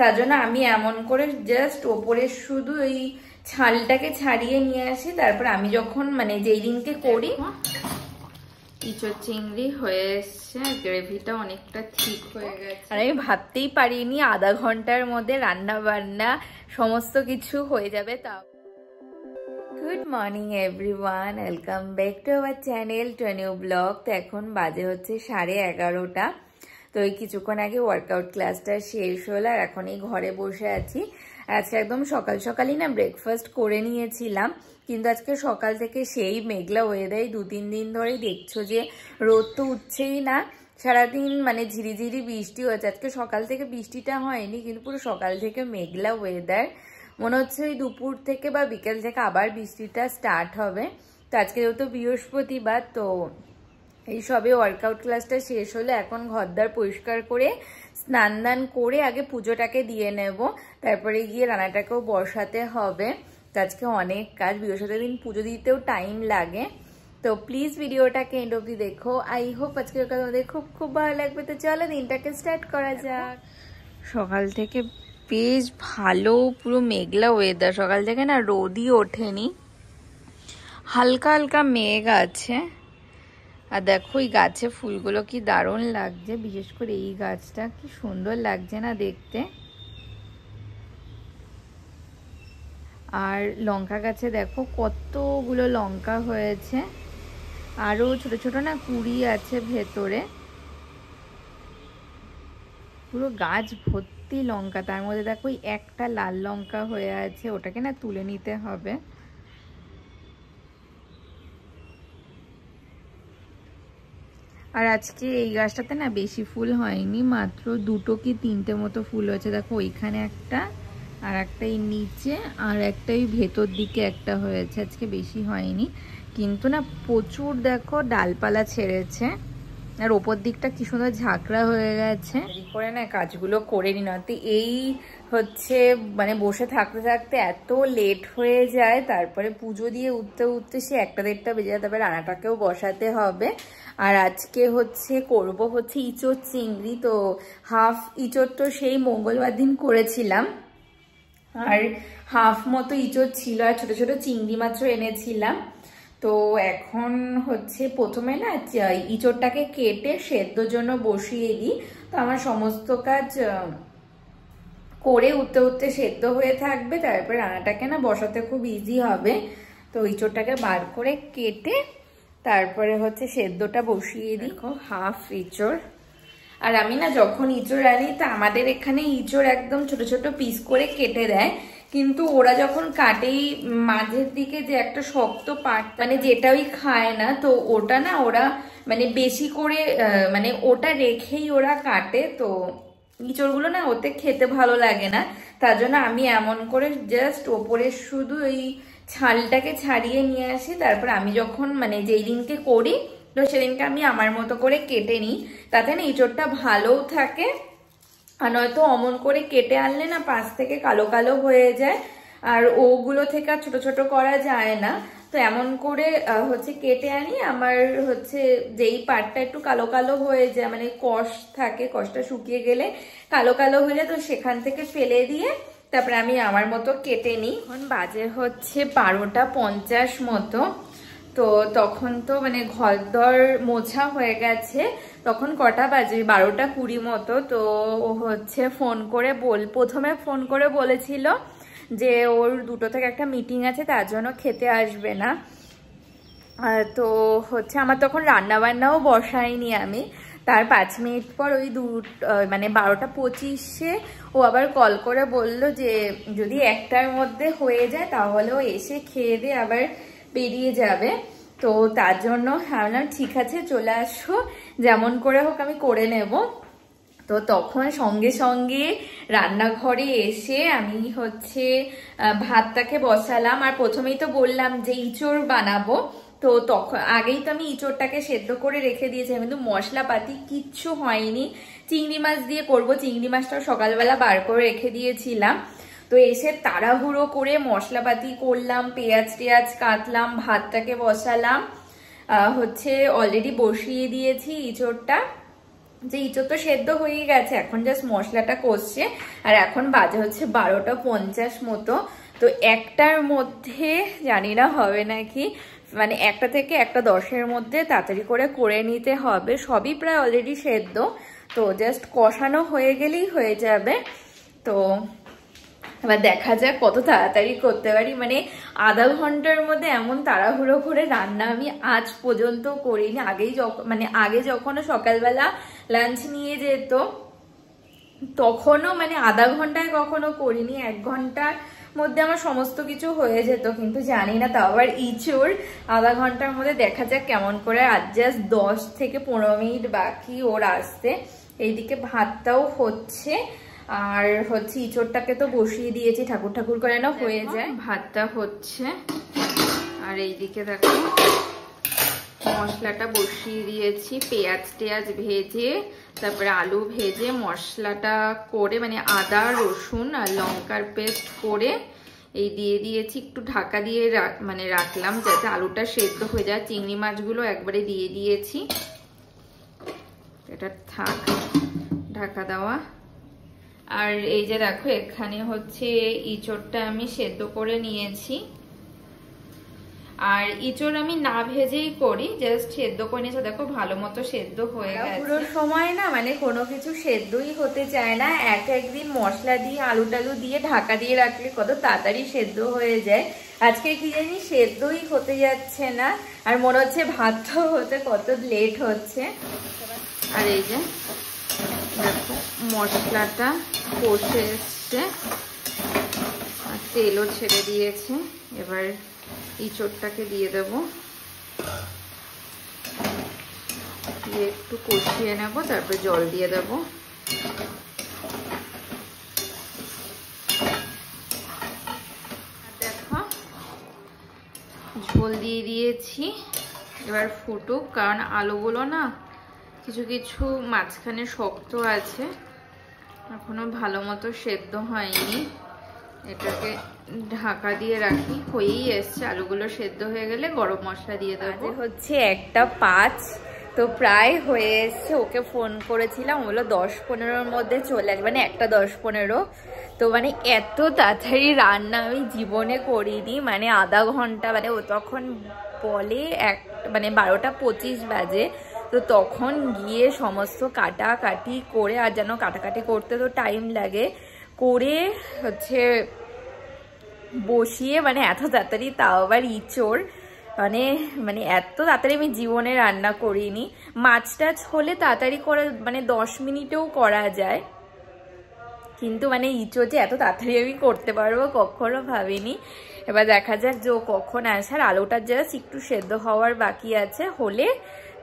তার জন্য আমি এমন করে জাস্ট ওপরে শুধু ওই ছালটাকে ছাড়িয়ে নিয়ে আসি তারপর আমি যখন মানে যেই দিনকে করি ইঁচড় চিংড়ি হয়ে এসছে গ্রেভিটা অনেকটা ঠিক হয়ে গেছে আর আমি ভাবতেই পারিনি আধা ঘন্টার মধ্যে রান্না বান্না সমস্ত কিছু হয়ে যাবে তাও good morning everyone welcome back to our channel to new vlog তো এখন বাজে হচ্ছে সাড়ে এগারোটা তো এই কিছুক্ষণ আগে ওয়ার্কআউট ক্লাসটা শেষ হলো আর এখন এই ঘরে বসে আছি আজকে একদম সকাল সকালই না ব্রেকফাস্ট করে নিয়েছিলাম কিন্তু আজকে সকাল থেকে সেই মেঘলা ওয়েদারই দু তিন দিন ধরেই দেখছো যে রোদ তো উঠছেই না সারাদিন মানে ঝিরিঝিরি বৃষ্টি হচ্ছে আজকে সকাল থেকে বৃষ্টিটা হয়নি কিন্তু পুরো সকাল থেকে মেঘলা ওয়েদার মনে হচ্ছে ওই দুপুর থেকে বা বিকেল থেকে আবার বৃষ্টিটা স্টার্ট হবে তো আজকে যেহেতু বৃহস্পতিবার তো এই সবে ওয়ার্কআউট ক্লাসটা শেষ হলে এখন ঘরদার পরিষ্কার করে স্নান দান করে আগে পুজোটাকে দিয়ে নেব তারপরে গিয়ে রান্নাটাকেও বসাতে হবে তো আজকে অনেক কাজ বৃহস্পতি দিন পুজো দিতেও টাইম লাগে তো প্লিজ ভিডিওটাকে এন্ড অব্দি দেখো আই হোপ আজকে তোমাদের খুব খুব ভালো লাগবে তো চলো দিনটাকে স্টার্ট করা যাক সকাল থেকে বেশ ভালো পুরো মেঘলা ওয়েদার সকাল থেকে না রোদই ওঠেনি হালকা হালকা মেঘ আছে আর দেখো ওই গাছে ফুলগুলো কি দারুণ লাগছে বিশেষ করে এই গাছটা কি সুন্দর লাগছে না দেখতে আর লঙ্কা গাছে দেখো কতগুলো লঙ্কা হয়েছে আরও ছোট ছোট না কুড়ি আছে ভেতরে পুরো গাছ ভর্তি লঙ্কা তার মধ্যে দেখো একটা লাল লঙ্কা হয়ে আছে ওটাকে না তুলে নিতে হবে আর আজকে এই গাছটাতে না বেশি ফুল হয়নি মাত্র দুটো কি তিনটে মতো ফুল হয়েছে দেখো ওইখানে একটা আর একটা এই নিচে আর একটা ওই ভেতর দিকে একটা হয়েছে আজকে বেশি হয়নি কিন্তু না প্রচুর দেখো ডালপালা ছেড়েছে আর ওপর দিকটা কি সুন্দর ঝাঁকড়া হয়ে গেছে করে না কাজগুলো করে নি নয় এই হচ্ছে মানে বসে থাকতে থাকতে এত লেট হয়ে যায় তারপরে পুজো দিয়ে উঠতে উঠতে সে একটা দেড়টা বেজে যায় তারপরে আনাটাকেও বসাতে হবে আর আজকে হচ্ছে করব হচ্ছে ইঁচড় চিংড়ি তো হাফ ইঁচড় তো সেই মঙ্গলবার দিন করেছিলাম আর হাফ মতো ইঁচড় ছিল আর ছোটো ছোটো চিংড়ি মাত্র এনেছিলাম তো এখন হচ্ছে প্রথমে না ইঁচড়টাকে কেটে সেদ্ধর জন্য বসিয়ে দিই তো আমার সমস্ত কাজ করে উঠতে উঠতে সেদ্ধ হয়ে থাকবে তারপরে রান্নাটাকে না বসাতে খুব ইজি হবে তো ইঁচড়টাকে বার করে কেটে তারপরে হচ্ছে সেদ্ধটা বসিয়ে দিই হাফ ইঁচড় আর আমি না যখন ইঁচড় আনি তা আমাদের এখানে ইঁচড় একদম ছোট ছোট পিস করে কেটে দেয় কিন্তু ওরা যখন কাটেই মাঝের দিকে যে একটা শক্ত পাট মানে যেটা ওই খায় না তো ওটা না ওরা মানে বেশি করে মানে ওটা রেখেই ওরা কাটে তো ইঁচড়গুলো না ওতে খেতে ভালো লাগে না তার জন্য আমি এমন করে জাস্ট ওপরে শুধু এই ছালটাকে ছাড়িয়ে নিয়ে আসি তারপর আমি যখন মানে যেই দিনকে করি তো সেদিনকে আমি আমার মতো করে কেটে নিই তাতে না ইঁচড়টা ভালোও থাকে আর নয়তো অমন করে কেটে আনলে না পাশ থেকে কালো কালো হয়ে যায় আর ওগুলো থেকে আর ছোটো ছোটো করা যায় না তো এমন করে হচ্ছে কেটে আনি আমার হচ্ছে যেই পাটটা একটু কালো কালো হয়ে যায় মানে কষ থাকে কষটা শুকিয়ে গেলে কালো কালো হলে তো সেখান থেকে ফেলে দিয়ে তারপরে আমি আমার মতো কেটে নিই এখন বাজে হচ্ছে বারোটা পঞ্চাশ মতো তো তখন তো মানে ঘর দর মোছা হয়ে গেছে তখন কটা বাজে বারোটা কুড়ি মতো তো ও হচ্ছে ফোন করে বল প্রথমে ফোন করে বলেছিল যে ওর দুটো থেকে একটা মিটিং আছে তার জন্য খেতে আসবে না তো হচ্ছে আমার তখন রান্না বান্নাও বসাইনি আমি তার পাঁচ মিনিট পর ওই দু মানে বারোটা পঁচিশে ও আবার কল করে বলল যে যদি একটার মধ্যে হয়ে যায় তাহলে ও এসে খেয়ে দিয়ে আবার বেরিয়ে যাবে তো তার জন্য ভাবলাম হ্যাঁ, ঠিক আছে চলে আসো যেমন করে হোক আমি করে নেব তো তখন সঙ্গে সঙ্গে রান্নাঘরে এসে আমি হচ্ছে ভাতটাকে বসালাম আর প্রথমেই তো বললাম যে ইঁচড় বানাবো তো তখন আগেই তো আমি ইঁচড়টাকে সেদ্ধ করে রেখে দিয়েছি কিন্তু মশলাপাতি কিচ্ছু হয়নি চিংড়ি মাছ দিয়ে করব চিংড়ি মাছটাও সকালবেলা বার করে রেখে দিয়েছিলাম তো এসে তাড়াহুড়ো করে মশলাপাতি করলাম পেঁয়াজ টেয়াজ কাটলাম ভাতটাকে বসালাম হচ্ছে অলরেডি বসিয়ে দিয়েছি ইঁচড়টা যে ইঁচড় তো সেদ্ধ হয়ে গেছে এখন জাস্ট মশলাটা কষছে আর এখন বাজে হচ্ছে বারোটা পঞ্চাশ মতো তো একটার মধ্যে জানি না হবে নাকি মানে একটা থেকে একটা দশের মধ্যে তাড়াতাড়ি করে করে নিতে হবে সবই প্রায় অলরেডি সেদ্ধ তো জাস্ট কষানো হয়ে গেলেই হয়ে যাবে তো এবার দেখা যাক কত তাড়াতাড়ি করতে পারি মানে আধা ঘন্টার মধ্যে এমন তাড়াহুড়ো করে রান্না আমি আজ পর্যন্ত করিনি আগেই যখন মানে আগে যখন সকালবেলা লাঞ্চ নিয়ে যেত তখনও মানে আধা ঘন্টায় কখনো করিনি এক ঘন্টার মধ্যে আমার সমস্ত কিছু হয়ে যেত কিন্তু জানি না তাও আবার ইচুর আধা ঘন্টার মধ্যে দেখা যাক কেমন করে আজ জাস্ট দশ থেকে পনেরো মিনিট বাকি ওর আসতে এইদিকে ভাতটাও হচ্ছে আর হচ্ছে ইঁচড়টাকে তো বসিয়ে দিয়েছি ঠাকুর ঠাকুর করে না হয়ে যায় ভাতটা হচ্ছে আর এই দিকে দেখো মশলাটা বসিয়ে দিয়েছি পেঁয়াজ টেয়াজ ভেজে তারপরে আলু ভেজে মশলাটা করে মানে আদা রসুন আর লঙ্কার পেস্ট করে এই দিয়ে দিয়েছি একটু ঢাকা দিয়ে মানে রাখলাম যাতে আলুটা সেদ্ধ হয়ে যায় চিংড়ি মাছগুলো একবারে দিয়ে দিয়েছি এটা থাক ঢাকা দেওয়া আর এই যে দেখো এখানে হচ্ছে ইঁচড়টা আমি সেদ্ধ করে নিয়েছি আর ইঁচড় আমি না ভেজেই করি জাস্ট সেদ্ধ করে নিয়েছে দেখো ভালো মতো সেদ্ধ হয়ে গেছে পুরো সময় না মানে কোনো কিছু সেদ্ধই হতে চায় না এক একদিন মশলা দিয়ে আলু টালু দিয়ে ঢাকা দিয়ে রাখলে কত তাড়াতাড়ি সেদ্ধ হয়ে যায় আজকে কি জানি সেদ্ধই হতে যাচ্ছে না আর মনে হচ্ছে ভাতটাও হতে কত লেট হচ্ছে আর এই যে দেখো মশলাটা কষে এসছে আর তেলও ছেড়ে দিয়েছে এবার ইঁচড়টাকে দিয়ে দেব দিয়ে একটু কষিয়ে নেব তারপর জল দিয়ে দেব দেখো ঝোল দিয়ে দিয়েছি এবার ফুটুক কারণ আলোগুলো না কিছু কিছু মাঝখানে শক্ত আছে এখনো ভালো মতো সেদ্ধ হয়নি এটাকে ঢাকা দিয়ে রাখি হয়েই এসছে আলুগুলো সেদ্ধ হয়ে গেলে গরম মশলা দিয়ে দেবো হচ্ছে একটা পাঁচ তো প্রায় হয়ে এসছে ওকে ফোন করেছিলাম ওগুলো দশ পনেরোর মধ্যে চলে আসবে মানে একটা দশ পনেরো তো মানে এত তাড়াতাড়ি রান্না আমি জীবনে করিনি মানে আধা ঘন্টা মানে ও তখন বলে এক মানে বারোটা পঁচিশ বাজে তো তখন গিয়ে সমস্ত কাটাকাটি করে আর যেন কাটাকাটি করতে তো টাইম লাগে করে হচ্ছে বসিয়ে মানে এত তাড়াতাড়ি তাও আবার ইচোর মানে মানে এত তাড়াতাড়ি আমি জীবনে রান্না করিনি মাছ টাছ হলে তাড়াতাড়ি করে মানে দশ মিনিটেও করা যায় কিন্তু মানে ইঁচড় যে এত তাড়াতাড়ি আমি করতে পারবো কখনো ভাবিনি এবার দেখা যাক যে কখন আসার আলোটা জাস্ট একটু সেদ্ধ হওয়ার বাকি আছে হলে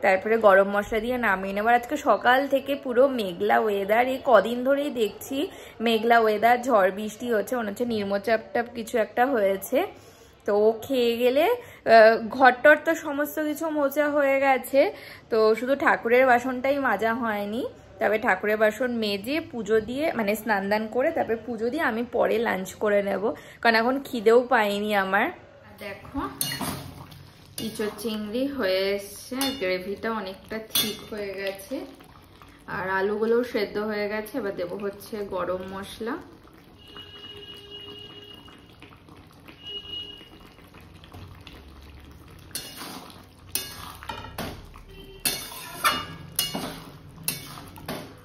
তারপরে গরম মশলা দিয়ে নামিয়ে নেবার আজকে সকাল থেকে পুরো মেঘলা ওয়েদার এই কদিন ধরেই দেখছি মেঘলা ওয়েদার ঝড় বৃষ্টি হচ্ছে মনে হচ্ছে নির্মচাপ টাপ কিছু একটা হয়েছে তো ও খেয়ে গেলে ঘরটর তো সমস্ত কিছু মোচা হয়ে গেছে তো শুধু ঠাকুরের বাসনটাই মাজা হয়নি তবে ঠাকুরের বাসন মেজে পুজো দিয়ে মানে স্নান দান করে তারপরে পুজো দিয়ে আমি পরে লাঞ্চ করে নেব কারণ এখন খিদেও পাইনি আমার দেখো ইঁচড় চিংড়ি হয়ে এসছে গ্রেভিটা অনেকটা ঠিক হয়ে গেছে আর আলুগুলোও সেদ্ধ হয়ে গেছে এবার দেবো হচ্ছে গরম মশলা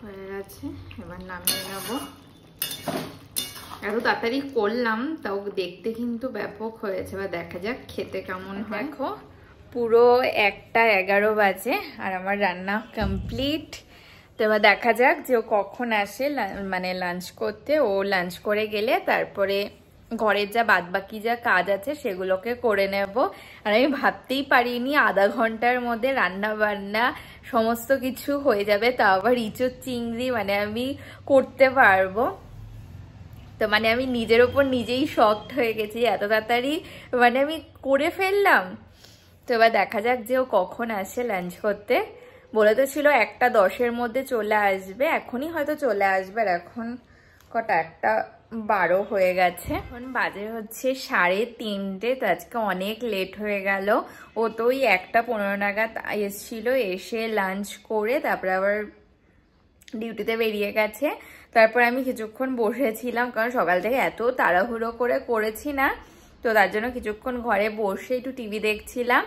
হয়ে গেছে এবার নামিয়ে নেবো এত তাড়াতাড়ি করলাম তাও দেখতে কিন্তু ব্যাপক হয়েছে বা দেখা যাক খেতে কেমন দেখো পুরো একটা এগারো বাজে আর আমার রান্না কমপ্লিট তো এবার দেখা যাক যে ও কখন আসে মানে লাঞ্চ করতে ও লাঞ্চ করে গেলে তারপরে ঘরের যা বাদ বাকি যা কাজ আছে সেগুলোকে করে নেব আর আমি ভাবতেই পারিনি আধা ঘন্টার মধ্যে রান্না বান্না সমস্ত কিছু হয়ে যাবে তা আবার ইঁচুর চিংড়ি মানে আমি করতে পারবো তো মানে আমি নিজের ওপর নিজেই শক্ট হয়ে গেছি এত তাড়াতাড়ি মানে আমি করে ফেললাম তো এবার দেখা যাক যে ও কখন আসে লাঞ্চ করতে বলে তো ছিল একটা দশের মধ্যে চলে আসবে এখনই হয়তো চলে আসবে আর এখন কটা একটা বারো হয়ে গেছে এখন বাজে হচ্ছে সাড়ে তিনটে তো আজকে অনেক লেট হয়ে গেল ও তো ওই একটা পনেরো নাগাদ এসছিল এসে লাঞ্চ করে তারপরে আবার ডিউটিতে বেরিয়ে গেছে তারপর আমি কিছুক্ষণ বসেছিলাম কারণ সকাল থেকে এত তাড়াহুড়ো করে করেছি না তো তার জন্য কিছুক্ষণ ঘরে বসে একটু টিভি দেখছিলাম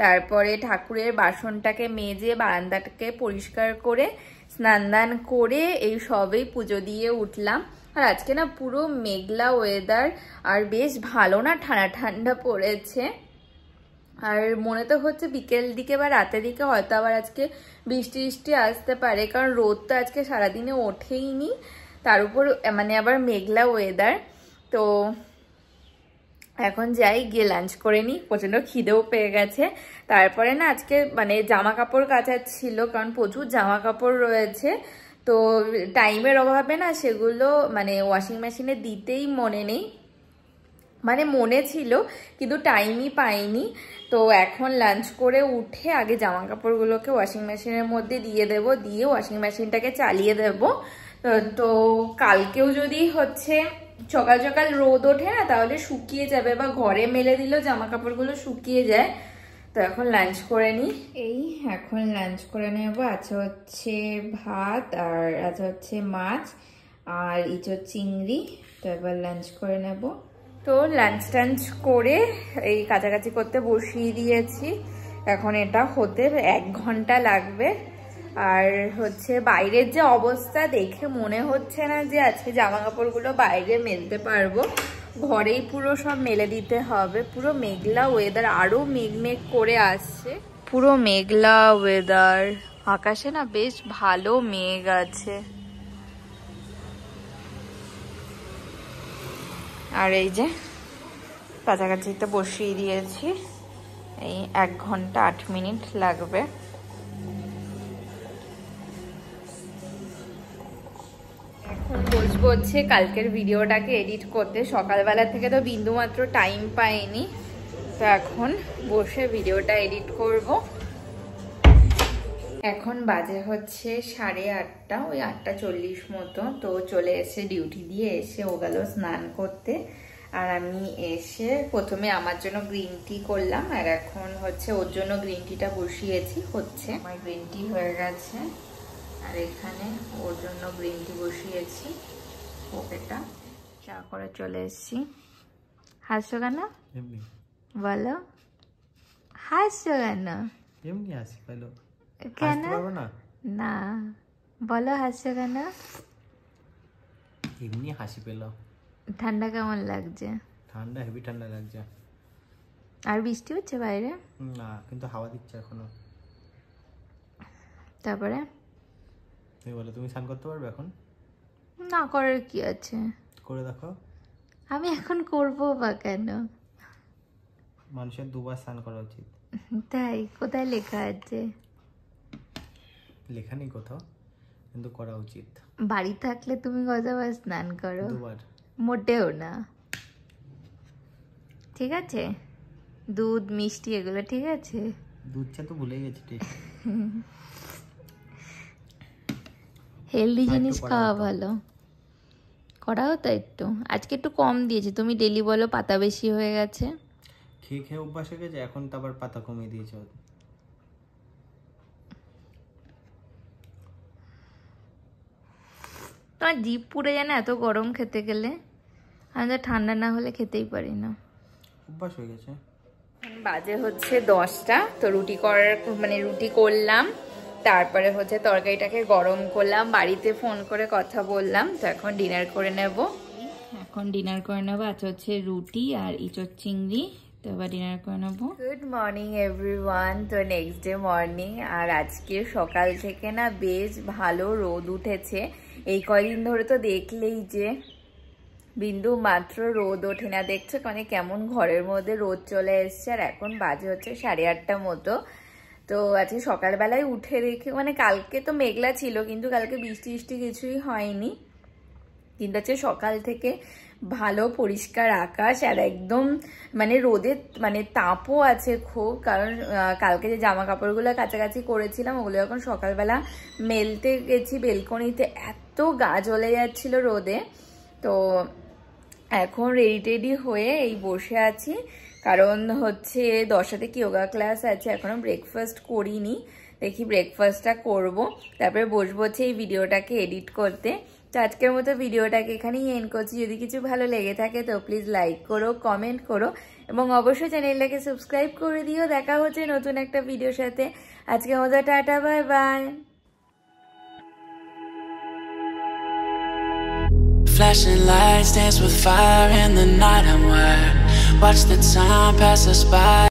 তারপরে ঠাকুরের বাসনটাকে মেজে বারান্দাটাকে পরিষ্কার করে স্নান দান করে এই সবেই পুজো দিয়ে উঠলাম আর আজকে না পুরো মেঘলা ওয়েদার আর বেশ ভালো না ঠান্ডা ঠান্ডা পড়েছে আর মনে তো হচ্ছে বিকেল দিকে বা রাতের দিকে হয়তো আবার আজকে বৃষ্টি বৃষ্টি আসতে পারে কারণ রোদ তো আজকে সারাদিনে ওঠেইনি তার উপর মানে আবার মেঘলা ওয়েদার তো এখন যাই গিয়ে লাঞ্চ করে নিই প্রচণ্ড খিদেও পেয়ে গেছে তারপরে না আজকে মানে জামা কাপড় কাচা ছিল কারণ প্রচুর জামা কাপড় রয়েছে তো টাইমের অভাবে না সেগুলো মানে ওয়াশিং মেশিনে দিতেই মনে নেই মানে মনে ছিল কিন্তু টাইমই পাইনি তো এখন লাঞ্চ করে উঠে আগে জামা কাপড়গুলোকে ওয়াশিং মেশিনের মধ্যে দিয়ে দেব দিয়ে ওয়াশিং মেশিনটাকে চালিয়ে দেব তো কালকেও যদি হচ্ছে সকাল সকাল রোদ ওঠে না তাহলে শুকিয়ে যাবে বা ঘরে মেলে দিলেও জামা কাপড়গুলো শুকিয়ে যায় তো এখন লাঞ্চ করে নিই এই এখন লাঞ্চ করে নেব আছে হচ্ছে ভাত আর আছে হচ্ছে মাছ আর ইচো চিংড়ি তো এবার লাঞ্চ করে নেবো তো লাঞ্চ টাঞ্চ করে এই কাছাকাছি করতে বসিয়ে দিয়েছি এখন এটা হতে এক ঘন্টা লাগবে আর হচ্ছে বাইরের যে অবস্থা দেখে মনে হচ্ছে না যে আজকে জামা কাপড়গুলো বাইরে মেলতে পারবো ঘরেই পুরো সব মেলে দিতে হবে পুরো মেঘলা ওয়েদার আরও মেঘমেঘ করে আসছে পুরো মেঘলা ওয়েদার আকাশে না বেশ ভালো মেঘ আছে আর এই যে কাছাকাছিতে বসিয়ে দিয়েছি এই এক ঘন্টা আট মিনিট লাগবে বসবো হচ্ছে কালকের ভিডিওটাকে এডিট করতে সকালবেলা থেকে তো বিন্দুমাত্র টাইম পাইনি তো এখন বসে ভিডিওটা এডিট করবো এখন বাজে হচ্ছে সাড়ে আটটা ওই আটটা চল্লিশ মতো তো চলে এসে ডিউটি দিয়ে এসে ও গেল স্নান করতে আর আমি এসে প্রথমে আমার জন্য গ্রিন টি করলাম আর এখন হচ্ছে ওর জন্য গ্রিন টিটা বসিয়েছি হচ্ছে আমার গ্রিন টি হয়ে গেছে আর এখানে ওর জন্য গ্রিন টি বসিয়েছি ওকেটা চা করে চলে এসছি হাসো কেন বলো হাসছো কেন এমনি কেন না বলো হাসছো কেন এমনি হাসি পেল ঠান্ডা কেমন লাগছে ঠান্ডা হেভি ঠান্ডা লাগছে আর বৃষ্টি হচ্ছে বাইরে না কিন্তু হাওয়া দিচ্ছে এখনো তারপরে তুমি বলো তুমি স্নান করতে পারবে এখন না করার কি আছে করে দেখো আমি এখন করবো বা কেন মানুষের দুবার স্নান করা উচিত তাই কোথায় লেখা আছে লেখা নেই কোথাও কিন্তু করা উচিত বাড়ি থাকলে তুমি কতবার স্নান করো দুবার মোটেও না ঠিক আছে দুধ মিষ্টি এগুলো ঠিক আছে দুধ চা তো ভুলে গেছি হেলদি জিনিস খাওয়া ভালো করাও তো একটু আজকে একটু কম দিয়েছি তুমি ডেলি বলো পাতা বেশি হয়ে গেছে খেয়ে খেয়ে অভ্যাস হয়ে গেছে এখন তো আবার পাতা কমিয়ে দিয়েছে তোমার জিপ পুড়ে যায় না এত গরম খেতে গেলে আমি তো ঠান্ডা না হলে খেতেই পারি না অভ্যাস হয়ে গেছে বাজে হচ্ছে দশটা তো রুটি করার মানে রুটি করলাম তারপরে হচ্ছে তরকারিটাকে গরম করলাম বাড়িতে ফোন করে কথা বললাম তো এখন ডিনার করে নেব এখন ডিনার করে নেবো আজ হচ্ছে রুটি আর ইচর চিংড়ি তো এবার ডিনার করে নেবো গুড মর্নিং এভরিওয়ান তো নেক্সট ডে মর্নিং আর আজকে সকাল থেকে না বেশ ভালো রোদ উঠেছে এই কয়দিন ধরে তো দেখলেই যে বিন্দু মাত্র রোদ ওঠে না দেখছো মানে কেমন ঘরের মধ্যে রোদ চলে এসছে আর এখন বাজে হচ্ছে সাড়ে আটটা মতো তো আজকে সকালবেলায় উঠে দেখে মানে কালকে তো মেঘলা ছিল কিন্তু কালকে বৃষ্টি বৃষ্টি কিছুই হয়নি কিন্তু আজকে সকাল থেকে ভালো পরিষ্কার আকাশ আর একদম মানে রোদের মানে তাপও আছে খুব কারণ কালকে যে জামা কাপড়গুলো কাছাকাছি করেছিলাম ওগুলো এখন সকালবেলা মেলতে গেছি বেলকনিতে এত এত গা জ্বলে যাচ্ছিল রোদে তো এখন রেডি টেডি হয়ে এই বসে আছি কারণ হচ্ছে দশটা থেকে যোগা ক্লাস আছে এখনও ব্রেকফাস্ট করিনি দেখি ব্রেকফাস্টটা করব তারপরে বসবো হচ্ছে এই ভিডিওটাকে এডিট করতে তো আজকের মতো ভিডিওটাকে এখানেই এন করছি যদি কিছু ভালো লেগে থাকে তো প্লিজ লাইক করো কমেন্ট করো এবং অবশ্যই চ্যানেলটাকে সাবস্ক্রাইব করে দিও দেখা হচ্ছে নতুন একটা ভিডিওর সাথে আজকে মতো tata bye bye Flashing lights dance with fire in the night. I'm wired. Watch the time pass us by.